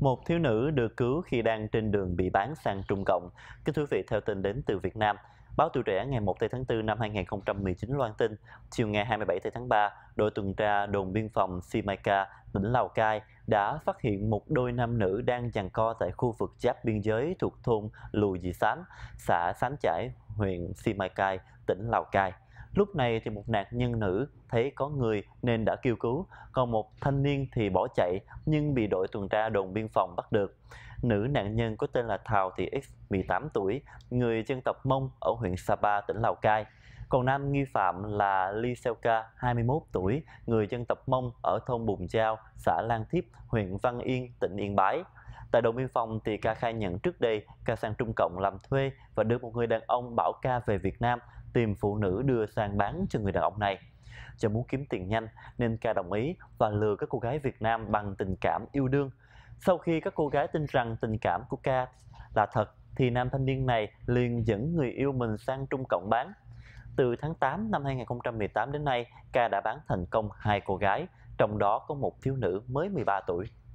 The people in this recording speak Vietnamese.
Một thiếu nữ được cứu khi đang trên đường bị bán sang Trung Cộng. Kính thưa quý vị, theo tin đến từ Việt Nam, Báo tuổi trẻ ngày 1 tháng 4 năm 2019 loan tin, chiều ngày 27 tháng 3, đội tuần tra đồn biên phòng Simacai, tỉnh Lào Cai đã phát hiện một đôi nam nữ đang giằng co tại khu vực giáp biên giới thuộc thôn Lù Dì Sám, xã Sám Chải, huyện Simacai, tỉnh Lào Cai. Lúc này thì một nạn nhân nữ thấy có người nên đã kêu cứu, còn một thanh niên thì bỏ chạy nhưng bị đội tuần tra đồn biên phòng bắt được. Nữ nạn nhân có tên là Thào, Thị X, 18 tuổi, người dân tộc Mông ở huyện Sapa, tỉnh Lào Cai. Còn nam nghi phạm là Ly Seo Ca, 21 tuổi, người dân tộc Mông ở thôn Bùm Giao, xã Lan Thiếp, huyện Văn Yên, tỉnh Yên Bái. Tại đồn biên phòng thì Ca khai nhận trước đây Ca sang Trung Cộng làm thuê và được một người đàn ông bảo Ca về Việt Nam tìm phụ nữ đưa sang bán cho người đàn ông này. Do muốn kiếm tiền nhanh nên ca đồng ý và lừa các cô gái Việt Nam bằng tình cảm yêu đương. Sau khi các cô gái tin rằng tình cảm của ca là thật thì nam thanh niên này liền dẫn người yêu mình sang Trung Cộng bán. Từ tháng 8 năm 2018 đến nay, ca đã bán thành công hai cô gái, trong đó có một thiếu nữ mới 13 tuổi.